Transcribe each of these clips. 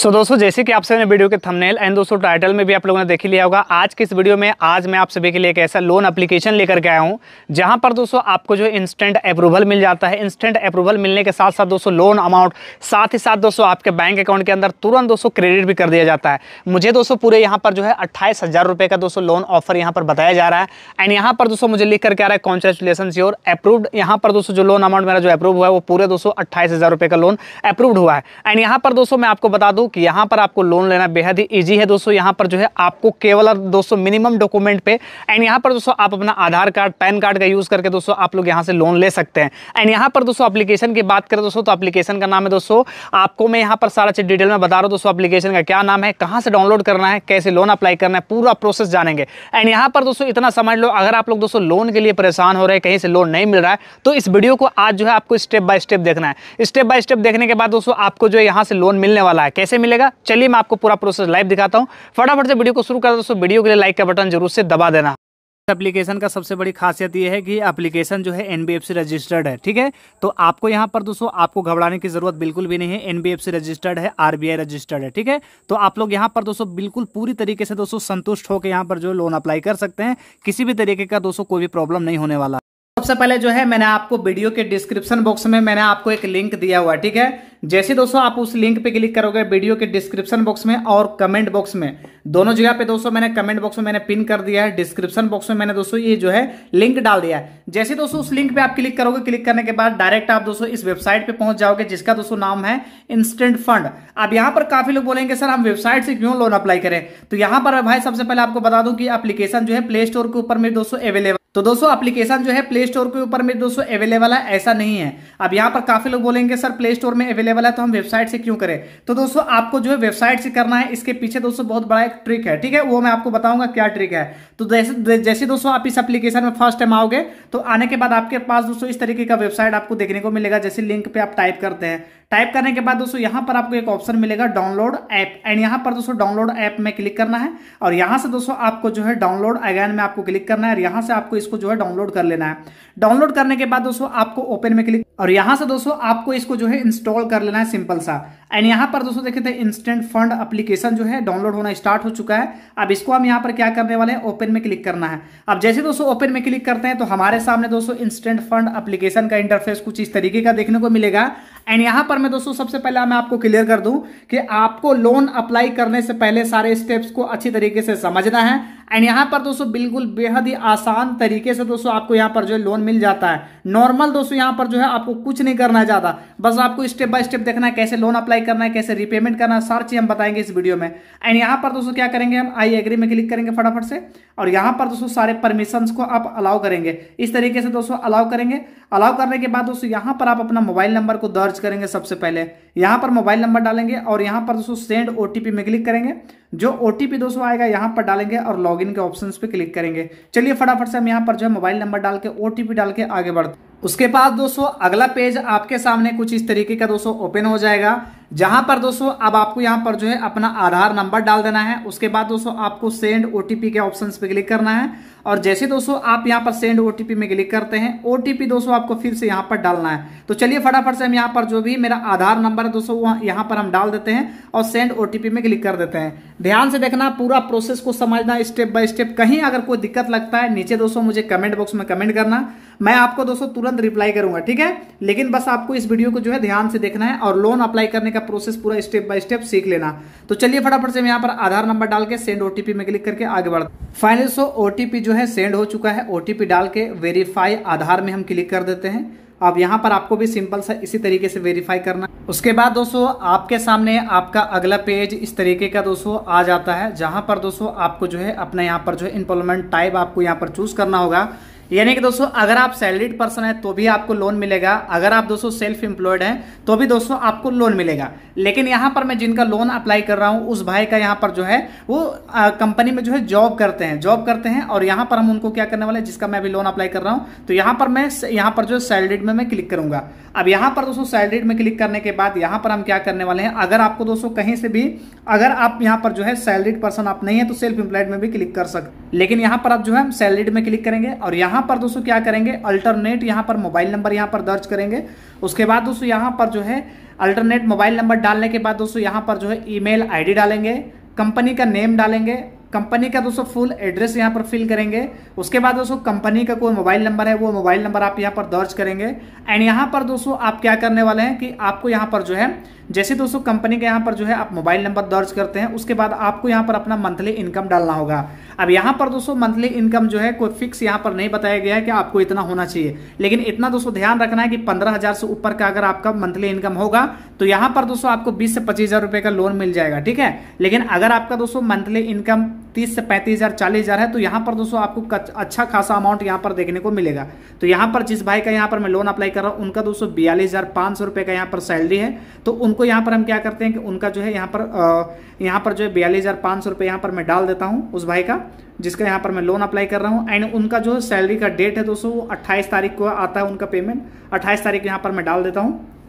सो so, दोस्तों जैसे कि आप सभी ने वीडियो के थंबनेल एंड दोस्तों टाइटल में भी आप लोगों ने देख लिया होगा आज के इस वीडियो में आज मैं आप सभी के लिए एक ऐसा लोन एप्लीकेशन लेकर के आया हूं जहां पर दोस्तों आपको जो इंस्टेंट अप्रूवल मिल जाता है इंस्टेंट अप्रूवल मिलने के साथ साथ दोस्तों लोन अमाउंट साथ ही साथ दोस्तों आपके बैंक अकाउंट के अंदर तुरंत दोस्तों क्रेडिट भी कर दिया जाता है मुझे दोस्तों पूरे यहाँ पर जो है अट्ठाईस का दोस्तों लोन ऑफर यहाँ पर बताया जा रहा है एंड यहाँ पर दोस्तों मुझे लिख करके आ रहा है कॉन्ग्रेचुलेसन योर अप्रूव्ड यहाँ पर दोस्तों जो लोन अमाउंट मेरा जो अप्रूव हुआ है वो पूरे दोस्तों अट्ठाईस का लोन अप्रूव हुआ है एंड यहाँ पर दोस्तों मैं आपको बता दूँ कि यहाँ पर आपको लोन लेना बेहद ही ईजी है दोस्तों यहाँ पर जो है आपको केवल और दोस्तों मिनिमम डॉक्यूमेंट पे एंड यहाँ पर दोस्तों आप अपना आधार कार्ड पैन कार्ड का यूज़ करके दोस्तों आप लोग यहाँ से लोन ले सकते हैं एंड यहाँ पर दोस्तों अपलीकेशन की बात करें दोस्तों तो अपलीकेशन का नाम है दोस्तों आपको मैं यहाँ पर सारा चीज़ डिटेल में बता रहा हूँ दोस्तों अपलीकेशन का क्या नाम है कहाँ से डाउनलोड करना है कैसे लोन अप्लाई करना है पूरा प्रोसेस जानेंगे एंड यहाँ पर दोस्तों इतना समझ लो अगर आप लोग दोस्तों लोन के लिए परेशान हो रहे हैं कहीं से लोन नहीं मिल रहा है तो इस वीडियो को आज जो है आपको स्टेप बाय स्टेप देखना है स्टेप बाय स्टेप देखने के बाद दोस्तों आपको जो है यहाँ से लोन मिलने वाला है कैसे मिलेगा चलिए मैं आपको पूरा प्रोसेस लाइव दिखाता हूँ फटाफट से वीडियो को शुरू करता दोस्तों वीडियो के लिए लाइक का बटन जरूर से दबा देना एप्लीकेशन का सबसे बड़ी खासियत यह है कि एप्लीकेशन जो है एनबीएफसी रजिस्टर्ड है ठीक है तो आपको यहां पर दोस्तों आपको घबराने की जरूरत बिल्कुल भी नहीं है एनबीएफसी रजिस्टर्ड है आरबीआई रजिस्टर्ड है ठीक है तो आप लोग यहां पर दोस्तों बिल्कुल पूरी तरीके से दोस्तों संतुष्ट होकर यहां पर जो लोन अप्लाई कर सकते हैं किसी भी तरीके का दोस्तों कोई भी प्रॉब्लम नहीं होने वाला सबसे पहले जो है मैंने आपको वीडियो के डिस्क्रिप्शन बॉक्स में मैंने आपको एक लिंक दिया हुआ ठीक है जैसे दोस्तों आप उस लिंक पे क्लिक करोगे वीडियो के डिस्क्रिप्शन बॉक्स में और कमेंट बॉक्स में दोनों जगह पे दोस्तों मैंने कमेंट बॉक्स में मैंने पिन कर दिया है डिस्क्रिप्शन बॉक्स में मैंने दोस्तों ये जो है लिंक डाल दिया है जैसे दोस्तों उस लिंक पे आप क्लिक करोगे क्लिक करने के बाद डायरेक्ट आप दोस्तों इस वेबसाइट पे पहुंच जाओगे जिसका दोस्तों नाम है इंस्टेंट फंड अब यहां पर काफी लोग बोलेंगे सर हम वेबसाइट से क्यों लोन अप्लाई करें तो यहां पर भाई सबसे पहले आपको बता दूं कि एप्लीकेशन जो है प्ले स्टोर के ऊपर मेरे दोस्तों अवेलेबल तो दोस्तों एप्लीकेशन जो है प्ले स्टोर के ऊपर में दोस्तों अवेलेबल है ऐसा नहीं है अब यहाँ पर काफी लोग बोलेंगे सर प्ले स्टोर में अवेलेबल है तो हम वेबसाइट से क्यों करें तो दोस्तों आपको जो है वेबसाइट से करना है इसके पीछे दोस्तों बहुत बड़ा एक ट्रिक है ठीक है वो मैं आपको बताऊंगा क्या ट्रिक है तो जैसे जैसे दोस्तों आप इस एप्लीकेशन में फर्स्ट टाइम आओगे तो आने के बाद आपके पास दोस्तों इस तरीके का वेबसाइट आपको देखने को मिलेगा जैसे लिंक पर आप टाइप करते हैं टाइप करने के बाद दोस्तों यहां पर आपको एक ऑप्शन मिलेगा डाउनलोड ऐप एंड यहां पर दोस्तों डाउनलोड ऐप में क्लिक करना है और यहाँ से दोस्तों आपको जो है डाउनलोड अगैन में आपको क्लिक करना है और यहाँ से आपको इसको जो है डाउनलोड कर लेना है डाउनलोड करने के बाद दोस्तों आपको ओपन में क्लिक और यहां से दोस्तों आपको इसको जो है इंस्टॉल कर लेना है सिंपल सा एंड यहां पर दोस्तों देखे थे इंस्टेंट फंड एप्लीकेशन जो है डाउनलोड होना स्टार्ट हो चुका है अब इसको हम यहां पर क्या करने वाले हैं ओपन में क्लिक करना है अब जैसे दोस्तों ओपन में क्लिक करते हैं तो हमारे सामने दोस्तों इंस्टेंट फंड एप्लीकेशन का इंटरफेस कुछ इस तरीके का देखने को मिलेगा एंड यहां पर मैं दोस्तों सबसे पहले मैं आपको क्लियर कर दूं कि आपको लोन अप्लाई करने से पहले सारे स्टेप्स को अच्छी तरीके से समझना है एंड यहाँ पर दोस्तों बिल्कुल बेहद ही आसान तरीके से दोस्तों आपको यहाँ पर जो है लोन मिल जाता है नॉर्मल दोस्तों यहाँ पर जो है आपको कुछ नहीं करना चाहता बस आपको स्टेप बाय स्टेप देखना है कैसे लोन अप्लाई करना है कैसे रिपेमेंट करना है सारी चीज हम बताएंगे इस वीडियो में एंड यहाँ पर दोस्तों क्या करेंगे हम आई एग्री में क्लिक करेंगे फटाफट से और यहाँ पर दोस्तों सारे परमिशन को आप अलाउ करेंगे इस तरीके से दोस्तों अलाउ करेंगे अलाउ करने के बाद दोस्तों यहां पर आप अपना मोबाइल नंबर को दर्ज करेंगे सबसे पहले यहां पर मोबाइल नंबर डालेंगे और यहां पर दोस्तों सेंड ओटीपी में क्लिक करेंगे जो ओ दोस्तों आएगा यहाँ पर डालेंगे और लॉगिन के ऑप्शन पे क्लिक करेंगे चलिए फटाफट से हम यहाँ पर जो है मोबाइल नंबर डाल के ओ डाल के आगे बढ़ते उसके बाद दोस्तों अगला पेज आपके सामने कुछ इस तरीके का दोस्तों ओपन हो जाएगा जहां पर दोस्तों अब आपको यहां पर जो है अपना आधार नंबर डाल देना है उसके बाद दोस्तों आपको सेंड ओटीपी के ऑप्शन पे क्लिक करना है और जैसे दोस्तों आप यहाँ पर सेंड ओटीपी में क्लिक करते हैं ओटीपी दोस्तों आपको फिर से यहाँ पर डालना है तो चलिए फटाफट से हम यहां पर जो भी मेरा आधार नंबर है दोस्तों यहां पर हम डाल देते हैं और सेंड ओटीपी में क्लिक कर देते हैं ध्यान से देखना पूरा प्रोसेस को समझना स्टेप बाय स्टेप कहीं अगर कोई दिक्कत लगता है नीचे दोस्तों मुझे कमेंट बॉक्स में कमेंट करना मैं आपको दोस्तों तुरंत रिप्लाई करूंगा ठीक है लेकिन बस आपको इस वीडियो को जो है ध्यान से देखना है और लोन अप्लाई करने का प्रोसेस पूरा स्टेप बाय स्टेप सीख लेना तो चलिए फटाफट से हम यहाँ पर आधार नंबर डाल के सेंड ओटीपी में क्लिक करके आगे बढ़ फाइनल सो ओटीपी जो है सेंड हो चुका है ओ डाल के वेरीफाई आधार में हम क्लिक कर देते हैं अब यहाँ पर आपको भी सिंपल सा इसी तरीके से वेरीफाई करना उसके बाद दोस्तों आपके सामने आपका अगला पेज इस तरीके का दोस्तों आ जाता है जहाँ पर दोस्तों आपको जो है अपना यहाँ पर जो है इम्प्लॉयमेंट टाइप आपको यहाँ पर चूज करना होगा यानी कि दोस्तों अगर आप सैलरीड पर्सन है तो भी आपको लोन मिलेगा अगर आप दोस्तों सेल्फ एम्प्लॉयड है तो भी दोस्तों आपको लोन मिलेगा लेकिन यहाँ पर मैं जिनका लोन अप्लाई कर रहा हूं उस भाई का यहाँ पर जो है वो कंपनी में जो है जॉब करते हैं जॉब करते हैं और यहाँ पर हम उनको क्या करने वाले जिसका मैं अभी लोन अप्लाई कर रहा हूं तो यहाँ पर मैं यहां पर जो है सैलरीड में मैं क्लिक करूंगा अब यहाँ पर दोस्तों सैलरीड में क्लिक करने के बाद यहाँ पर हम क्या करने वाले हैं अगर आपको दोस्तों कहीं से भी अगर आप यहाँ पर जो है सैलरीड पर्सन आप नहीं है तो सेल्फ एम्प्लॉयड में भी क्लिक कर सकते लेकिन यहाँ पर आप जो है सैलरीड में क्लिक करेंगे और यहाँ यहाँ पर दोस्तों क्या करेंगे अल्टरनेट यहाँ पर मोबाइल नंबर यहाँ पर दर्ज करेंगे उसके बाद दोस्तों यहाँ पर जो है अल्टरनेट मोबाइल नंबर डालने के बाद दोस्तों यहाँ पर जो है ईमेल आईडी डालेंगे कंपनी का नेम डालेंगे कंपनी का दोस्तों फुल एड्रेस यहाँ पर फिल करेंगे उसके बाद दोस्तों कंपनी का कोई मोबाइल नंबर है वो मोबाइल नंबर आप यहाँ पर दर्ज करेंगे एंड यहाँ पर दोस्तों आप क्या करने वाले हैं कि आपको यहाँ पर जो है जैसे दोस्तों कंपनी के यहाँ पर जो है आप मोबाइल नंबर दर्ज करते हैं उसके बाद आपको यहाँ पर अपना मंथली इनकम डालना होगा अब यहाँ पर दोस्तों मंथली इनकम जो है कोई फिक्स यहाँ पर नहीं बताया गया है कि आपको इतना होना चाहिए लेकिन इतना दोस्तों ध्यान रखना है कि पंद्रह हजार से ऊपर का अगर आपका मंथली इनकम होगा तो यहाँ पर दोस्तों आपको बीस से पच्चीस हजार रुपये का लोन मिल जाएगा ठीक है लेकिन अगर आपका दोस्तों मंथली इनकम तीस से पैंतीस हज़ार चालीस हज़ार है तो यहाँ पर दोस्तों आपको अच्छा खासा अमाउंट यहाँ पर देखने को मिलेगा तो यहाँ पर जिस भाई का यहाँ पर मैं लोन अप्लाई कर रहा हूँ उनका दोस्तों बयालीस हज़ार पाँच सौ रुपये का यहाँ पर सैलरी है तो उनको यहाँ पर हम क्या करते हैं कि उनका जो है यहाँ पर यहाँ पर जो है बयालीस हज़ार पाँच सौ रुपये यहाँ पर मैं डाल देता हूँ उस भाई का जिसका यहाँ पर मैं लोन अप्लाई कर रहा हूँ एंड उनका जो सैलरी का डेट है दोस्तों वो अट्ठाईस तारीख को आता है उनका पेमेंट अट्ठाईस तारीख यहाँ पर मैं डाल देता हूँ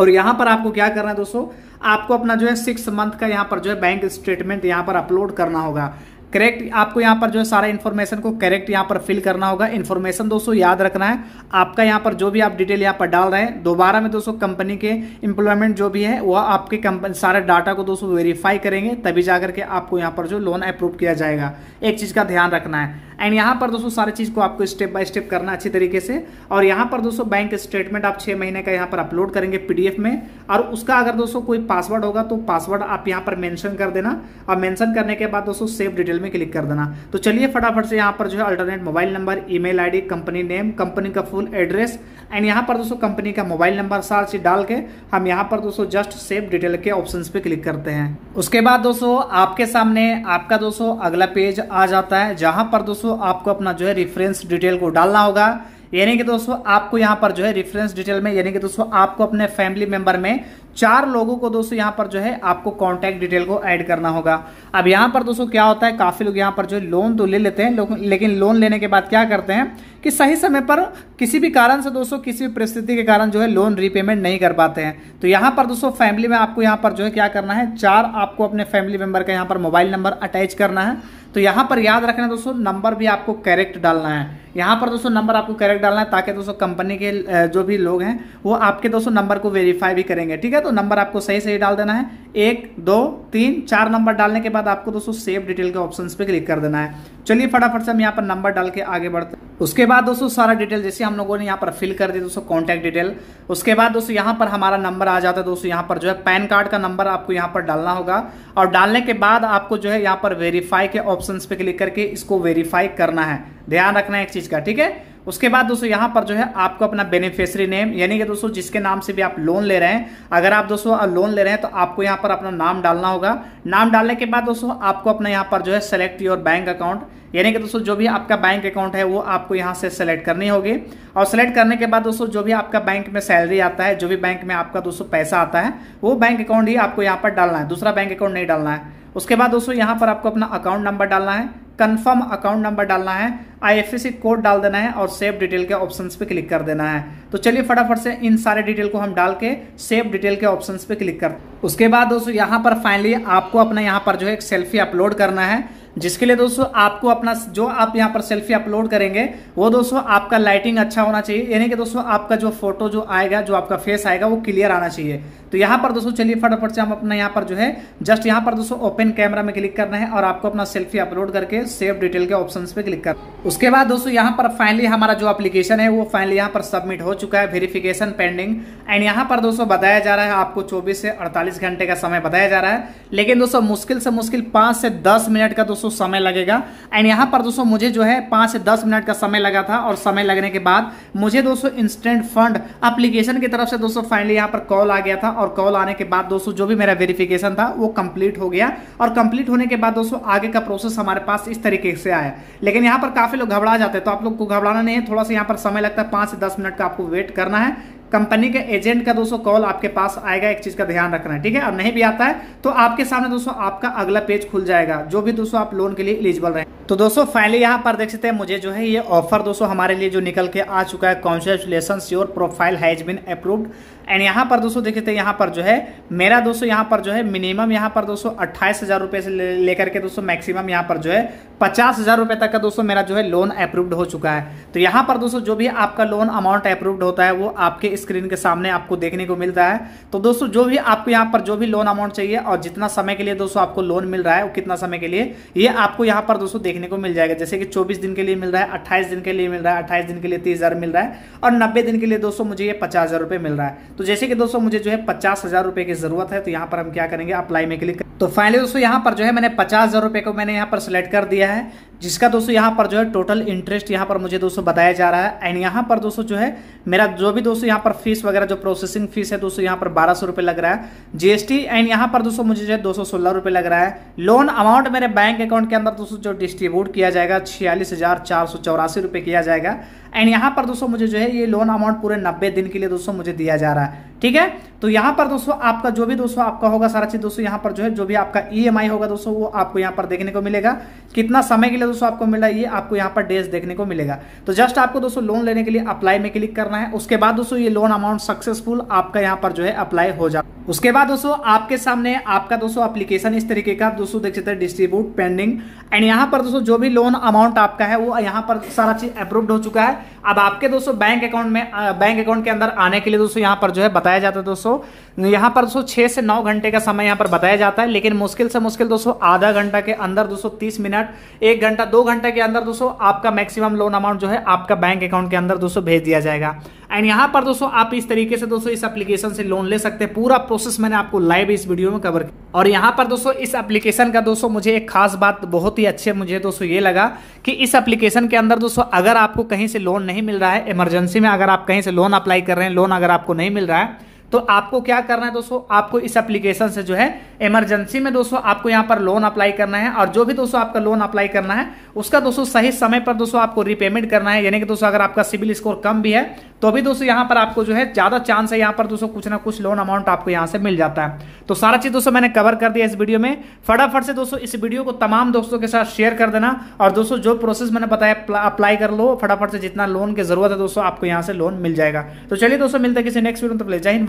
और यहां पर आपको क्या करना है दोस्तों आपको अपना जो है सिक्स मंथ का यहां पर जो है बैंक स्टेटमेंट यहां पर अपलोड करना होगा करेक्ट आपको यहाँ पर जो है सारा इन्फॉर्मेशन को करेक्ट यहाँ पर फिल करना होगा इन्फॉर्मेशन दोस्तों याद रखना है आपका यहाँ पर जो भी आप डिटेल यहाँ पर डाल रहे हैं दोबारा में दोस्तों कंपनी के इंप्लॉयमेंट जो भी है वह आपके कंपनी सारे डाटा को दोस्तों वेरीफाई करेंगे तभी जा करके आपको यहाँ पर जो लोन अप्रूव किया जाएगा एक चीज़ का ध्यान रखना है एंड यहाँ पर दोस्तों सारे चीज़ को आपको स्टेप बाय स्टेप करना अच्छी तरीके से और यहाँ पर दोस्तों बैंक स्टेटमेंट आप छः महीने का यहाँ पर अपलोड करेंगे पीडीएफ में और उसका अगर दोस्तों कोई पासवर्ड होगा तो पासवर्ड आप यहाँ पर मेंशन कर देना और मेंशन करने के बाद दोस्तों सेव डिटेल डिटेल में क्लिक कर देना तो चलिए फटाफट से यहाँ पर जो है alternate mobile number email ID company name company का फुल एड्रेस एंड यहाँ पर दोस्तों कंपनी का मोबाइल नंबर सारा चीज डाल के हम यहाँ पर दोस्तों जस्ट सेव डिटेल के ऑप्शन पे क्लिक करते हैं उसके बाद दोस्तों आपके सामने आपका दोस्तों अगला पेज आ जाता है जहाँ पर दोस्तों आपको अपना जो है रिफरेंस डिटेल को डालना होगा यानी कि दोस्तों आपको यहां पर जो है रेफरेंस डिटेल में यानी कि दोस्तों आपको अपने फैमिली मेंबर में चार लोगों को दोस्तों यहाँ पर जो है आपको कॉन्टैक्ट डिटेल को ऐड करना होगा अब यहाँ पर दोस्तों क्या होता है काफ़ी लोग यहाँ पर जो लोन तो ले लेते हैं लेकिन लोन लेने के बाद क्या करते हैं कि सही समय पर किसी भी कारण से दोस्तों किसी भी परिस्थिति के कारण जो है लोन रीपेमेंट नहीं कर पाते हैं तो यहाँ पर दोस्तों फैमिली में आपको यहां पर जो है क्या करना है चार आपको अपने फैमिली मेंबर का यहां पर मोबाइल नंबर अटैच करना है तो यहां पर याद रखना दोस्तों नंबर भी आपको करेक्ट डालना है यहां पर दोस्तों नंबर आपको करेक्ट डालना है ताकि दोस्तों कंपनी के जो भी लोग हैं वो आपके दोस्तों नंबर को वेरीफाई भी करेंगे ठीक है तो नंबर आपको सही सही डाल देना है एक दो तीन चार नंबर डालने के बाद आपको दोस्तों सेव डिटेल के ऑप्शन पे क्लिक कर देना है चलिए फटाफट से हम यहाँ पर नंबर डाल के आगे बढ़ते उसके बाद दोस्तों सारा डिटेल जैसे हम लोगों ने यहाँ पर फिल कर दिया दोस्तों कॉन्टैक्ट डिटेल उसके बाद दोस्तों यहाँ पर हमारा नंबर आ जाता है दोस्तों यहाँ पर जो है पैन कार्ड का नंबर आपको यहाँ पर डालना होगा और डालने के बाद आपको जो है यहाँ पर वेरीफाई के ऑप्शन पे क्लिक करके इसको वेरीफाई करना है ध्यान रखना है एक चीज़ का ठीक है उसके बाद दोस्तों यहाँ पर जो है आपको अपना बेनिफिशरी नेम यानी कि दोस्तों जिसके नाम से भी आप लोन ले रहे हैं अगर आप दोस्तों लोन ले रहे हैं तो आपको यहाँ पर अपना नाम डालना होगा नाम डालने के बाद दोस्तों आपको अपना यहाँ पर जो है सेलेक्ट योर बैंक अकाउंट यानी कि दोस्तों जो भी आपका बैंक अकाउंट है वो आपको यहाँ से सेलेक्ट करनी होगी और सेलेक्ट करने के बाद दोस्तों जो भी आपका बैंक में सैलरी आता है जो भी बैंक में आपका दोस्तों पैसा आता है वो बैंक अकाउंट ही आपको यहाँ पर डालना है दूसरा बैंक अकाउंट नहीं डालना है उसके बाद दोस्तों यहाँ पर आपको अपना अकाउंट नंबर डालना है कंफर्म अकाउंट नंबर डालना है आईएफएससी कोड डाल देना है और सेव डिटेल के ऑप्शंस पे क्लिक कर देना है तो चलिए फटाफट से इन सारे डिटेल को हम डाल के सेव डिटेल के ऑप्शंस पे क्लिक कर उसके बाद दोस्तों यहाँ पर फाइनली आपको अपना यहाँ पर जो है एक सेल्फी अपलोड करना है जिसके लिए दोस्तों आपको अपना जो आप यहाँ पर सेल्फी अपलोड करेंगे वो दोस्तों आपका लाइटिंग अच्छा होना चाहिए यानी कि दोस्तों आपका जो फोटो जो आएगा जो आपका फेस आएगा वो क्लियर आना चाहिए तो यहाँ पर दोस्तों चलिए फटाफट से हम अपना यहाँ पर जो है जस्ट यहाँ पर दोस्तों ओपन कैमरा में क्लिक करना है और आपको अपना सेल्फी अपलोड करके सेव डिटेल के ऑप्शन पे क्लिक कर उसके बाद दोस्तों यहाँ पर फाइनली हमारा जो अपलीकेशन है वो फाइनली यहाँ पर सबमिट हो चुका है वेरिफिकेशन पेंडिंग एंड यहाँ पर दोस्तों बताया जा रहा है आपको चौबीस से अड़तालीस घंटे का समय बताया जा रहा है लेकिन दोस्तों मुश्किल से मुश्किल पाँच से दस मिनट का दोस्तों दोस्तों समय लगेगा एंड यहाँ पर दोस्तों मुझे जो है पाँच से दस मिनट का समय लगा था और समय लगने के बाद मुझे दोस्तों इंस्टेंट फंड अप्लीकेशन की तरफ से दोस्तों फाइनली यहाँ पर कॉल आ गया था और कॉल आने के बाद दोस्तों जो भी मेरा वेरिफिकेशन था वो कम्प्लीट हो गया और कम्प्लीट होने के बाद दोस्तों आगे का प्रोसेस हमारे पास इस तरीके से आया लेकिन यहाँ पर काफ़ी लोग घबरा जाते हैं तो आप लोग को घबराना नहीं है थोड़ा सा यहाँ पर समय लगता है पाँच से दस मिनट का आपको वेट करना है कंपनी के एजेंट का दोस्तों कॉल आपके पास आएगा एक चीज का ध्यान रखना है ठीक है और नहीं भी आता है तो आपके सामने दोस्तों आपका अगला पेज खुल जाएगा जो भी दोस्तों आप लोन के लिए एलिजिबल रहे तो दोस्तों फाइनली यहाँ पर देख सकते हैं मुझे जो है ये ऑफर दोस्तों हमारे लिए जो निकल के आ चुका है congratulations your profile has been approved and यहाँ पर दोस्तों देख सकते हैं यहाँ पर जो है मेरा दोस्तों यहाँ पर जो है मिनिमम यहाँ पर दोस्तों अट्ठाईस हजार रुपये से लेकर के दोस्तों मैक्सिमम यहाँ पर जो है पचास हज़ार रुपये तक का दोस्तों मेरा जो है लोन अप्रूव्ड हो चुका है तो यहाँ पर दोस्तों जो भी आपका लोन अमाउंट अप्रूव्ड होता है वो आपके स्क्रीन के सामने आपको देखने को मिलता है तो दोस्तों जो भी आपको यहाँ पर जो भी लोन अमाउंट चाहिए और जितना समय के लिए दोस्तों आपको लोन मिल रहा है वो कितना समय के लिए ये आपको यहाँ पर दोस्तों देखने को मिल जाएगा जैसे कि चौबीस दिन के लिए मिल रहा है अट्ठाईस दिन के लिए मिल रहा है अट्ठाईस दिन के लिए तीस मिल रहा है और नब्बे दिन के लिए दोस्तों मुझे ये पचास मिल रहा है तो जैसे कि दोस्तों मुझे जो है पचास की ज़रूरत है तो यहाँ पर हम क्या करेंगे अप्लाई में क्लिक तो फाइनली दोस्तों यहाँ पर जो है मैंने पचास हज़ार को मैंने यहाँ पर सिलेक्ट कर दिया गया है जिसका दोस्तों यहाँ पर जो है टोटल इंटरेस्ट यहाँ पर मुझे दोस्तों बताया जा रहा है एंड यहाँ पर दोस्तों जो है मेरा जो भी दोस्तों यहाँ पर फीस वगैरह जो प्रोसेसिंग फीस है दोस्तों यहाँ पर बारह सौ लग रहा है जीएसटी एंड यहाँ पर दोस्तों मुझे जो है दो सौ सोलह लग रहा है लोन अमाउंट मेरे बैंक अकाउंट के अंदर दोस्तों जो डिस्ट्रीब्यूट किया जाएगा छियालीस हज़ार चार सौ चौरासी किया जाएगा एंड यहाँ पर दोस्तों मुझे जो है ये लोन अमाउंट पूरे नब्बे दिन के लिए दोस्तों मुझे दिया जा रहा है ठीक है तो यहाँ पर दोस्तों आपका जो भी दोस्तों आपका होगा सारा चीज़ दोस्तों यहाँ पर जो है जो भी आपका ई होगा दोस्तों वो आपको यहाँ पर देखने को मिलेगा कितना समय के लिए है तो दोस्तों आपको मिला ये आपको यहाँ पर डेज देखने को मिलेगा तो जस्ट आपको दोस्तों लोन लेने के लिए अप्लाई में क्लिक करना है उसके बाद दोस्तों ये लोन अमाउंट सक्सेसफुल आपका यहाँ पर जो है अप्लाई हो जाए उसके बाद दोस्तों आपके सामने आपका दोस्तों अप्लीकेशन इस तरीके का दोस्तों देख सकते हैं डिस्ट्रीब्यूट पेंडिंग एंड यहाँ पर दोस्तों जो भी लोन अमाउंट आपका है वो यहाँ पर सारा चीज अप्रूव्ड हो चुका है अब आपके दोस्तों बैंक अकाउंट में बैंक अकाउंट के अंदर आने के लिए दोस्तों यहाँ पर जो है बताया जाता है दोस्तों यहाँ पर दोस्तों छह से नौ घंटे का समय यहाँ पर बताया जाता है लेकिन मुश्किल से मुश्किल दोस्तों आधा घंटा के अंदर दोस्तों तीस मिनट एक घंटे घंटा दो घंटे के अंदर दोस्तों आपका मैक्सिमम लोन अमाउंट जो है आपका बैंक अकाउंट के अंदर दोस्तों भेज दिया जाएगा एंड यहाँ पर दोस्तों आप इस तरीके से दोस्तों इस एप्लीकेशन से लोन ले सकते हैं पूरा प्रोसेस मैंने आपको लाइव इस वीडियो में कवर किया और यहाँ पर दोस्तों इस एप्लीकेशन का दोस्तों मुझे एक खास बात बहुत ही अच्छे मुझे दोस्तों ये लगा कि इस एप्लीकेशन के अंदर दोस्तों अगर आपको कहीं से लोन नहीं मिल रहा है इमरजेंसी में अगर आप कहीं से लोन अप्लाई कर रहे हैं लोन अगर आपको नहीं मिल रहा है तो आपको क्या करना है दोस्तों आपको इस एप्लीकेशन से जो है इमरजेंसी में दोस्तों आपको यहाँ पर लोन अप्लाई करना है और जो भी दोस्तों आपका लोन अप्लाई करना है उसका दोस्तों सही समय पर दोस्तों आपको रिपेमेंट करना है यानी कि दोस्तों अगर आपका सिविल स्कोर कम भी है तो भी दोस्तों यहाँ पर आपको जो है ज्यादा चांस है यहाँ पर दोस्तों कुछ ना कुछ लोन अमाउंट आपको यहाँ से मिल जाता है तो सारा चीज दोस्तों मैंने कवर कर दिया इस वीडियो में फटाफट से दोस्तों इस वीडियो को तमाम दोस्तों के साथ शेयर कर देना और दोस्तों जो प्रोसेस मैंने बताया अप्लाई कर लो फटाफट से जितना लोन की जरूरत है दोस्तों आपको यहाँ से लोन मिल जाएगा तो चलिए दोस्तों मिलते हैं किसी नेक्स्ट वीडियो तो ले जाए